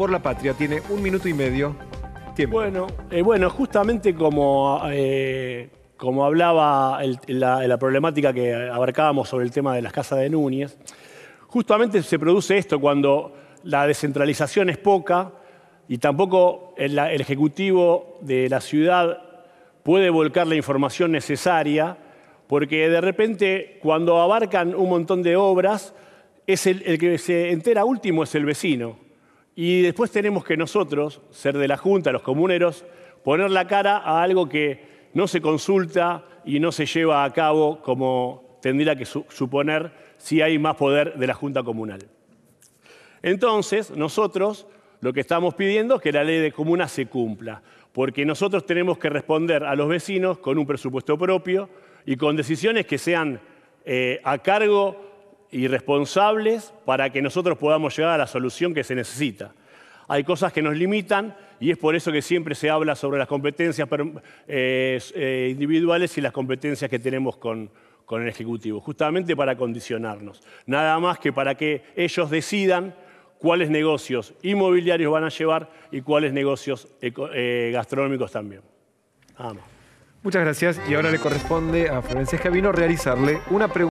por la patria. Tiene un minuto y medio. Bueno, eh, bueno justamente como, eh, como hablaba la, problemática que abarcábamos sobre el tema de las casas de Núñez, justamente se produce esto cuando la descentralización es poca y tampoco el, Ejecutivo de la ciudad puede volcar la información necesaria, porque de repente cuando abarcan un montón de obras, es el que se entera último es el vecino. Y después tenemos que nosotros, ser de la Junta, los comuneros, poner la cara a algo que no se consulta y no se lleva a cabo como tendría que suponer si hay más poder de la Junta Comunal. Entonces, nosotros lo que estamos pidiendo es que la ley de Comuna se cumpla, porque nosotros tenemos que responder a los vecinos con un presupuesto propio y con decisiones que sean eh, a cargo y responsables para que nosotros podamos llegar a la solución que se necesita. Hay cosas que nos limitan y es por eso que siempre se habla sobre las competencias eh, eh, individuales y las competencias que tenemos con, con el Ejecutivo, justamente para condicionarnos, nada más que para que ellos decidan cuáles negocios inmobiliarios van a llevar y cuáles negocios eh, gastronómicos también. Vamos. Muchas gracias y ahora le corresponde a Florencia Vino realizarle una pregunta.